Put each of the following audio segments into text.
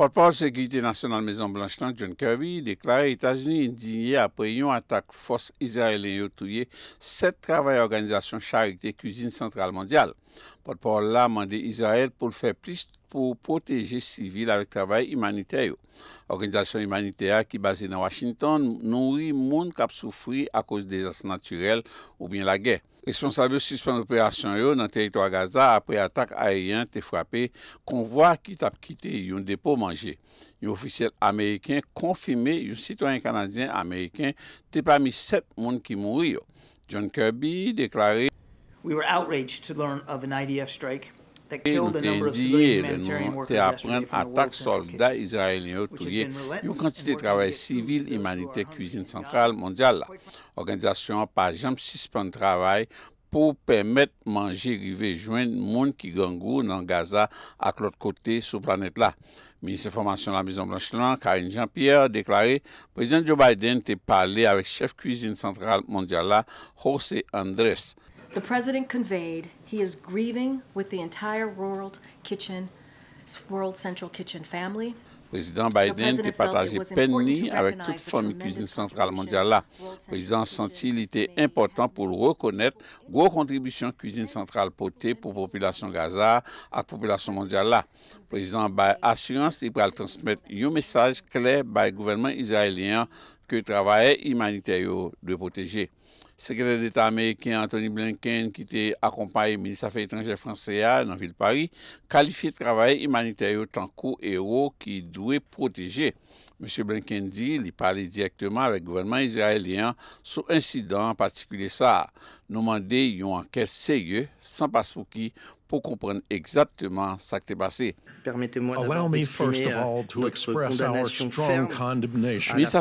Port-Port Ségurité Nationale Maison Blancheland, John Kirby, deklaré Etats-Unis indigné apre yon attak force israélien yotouye set travay organizasyon charité cuisine centrale mondial. Port-Port l'a mandé Israel pou l'fè pliste pou poteje sivil avè travay imanitèyo. Organizasyon imanitèya ki base nan Washington nouri moun kap soufri akos desas naturel ou bien la guerre. Esponsavyo suspens operasyon yo nan teritwa Gaza apre atak aeyen te fwapè kon vwa ki tap kite yon depo manje. Yon ofisyele Ameriken konfime yon sitwanyen kanadyen Ameriken te pami set moun ki moun ryo. John Kirby deklare... We were outraged to learn of an IDF strike. Nou te diye, le nou te apren atak soldat Israelien ou touye yon kantite travay sivil imanite kouzine sentral mondial la. Organizasyon pa jam 6 pen travay pou pemet manje rive jwen moun ki gangou nan Gaza ak lout kote sou planet la. Ministre Formasyon la Maison Blanche-Lan, Karine Jean-Pierre, deklare prezident Joe Biden te pale avek chef kouzine sentral mondial la, Jose Andres. The president conveyed he is grieving with the entire World Central Kitchen family. President Biden te pataje peni avèk tout forme kouzine sentral mondiala. President senti l'ite important pou l'wokonnet wok kontribusyon kouzine sentral pote pou populasyon Gaza ak populasyon mondiala. President Biden assurance il pral transmette yo mesaj kler by gouvernement israelien. ke travaye imanitaryo dwe proteje. Sekretary d'Etat Amerikien Anthony Blinken, ki te akompaye Ministre Afri-Etranger Francais nan Ville Paris, kalifiye travaye imanitaryo tankou EO ki dwe proteje. M. Blinken di li pale direktman avek gouvernement Israelien sou insidant patikule sa. nous demandons une enquête sérieuse, sans passe pour qui, pour comprendre exactement ce qui s'est passé. Permettez-moi Oui, ça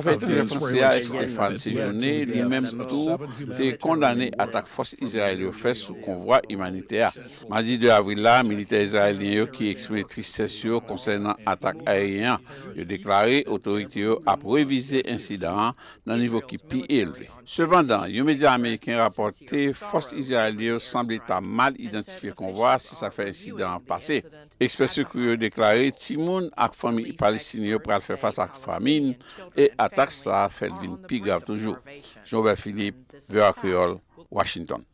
fait très français à Stéphane Séjourné, lui-même tout, est condamné attaque force israélienne faite sous convoi humanitaire. Mardi 2 avril, là, militaires israéliens qui exprimaient tristesse concernant attaque aérienne, ont déclaré autorité à réviser l'incident d'un niveau qui est plus élevé. Cependant, les médias américains rapportaient fos idealye ou sanbe ta mal identifi konwa si sa fe ensi dan an pase. Ekspresye kouyo deklari, timoun ak fami palestine ou pral fe fasa ak famin e atak sa felvin pigav toujou. Joubert Philippe, Vera Creole, Washington.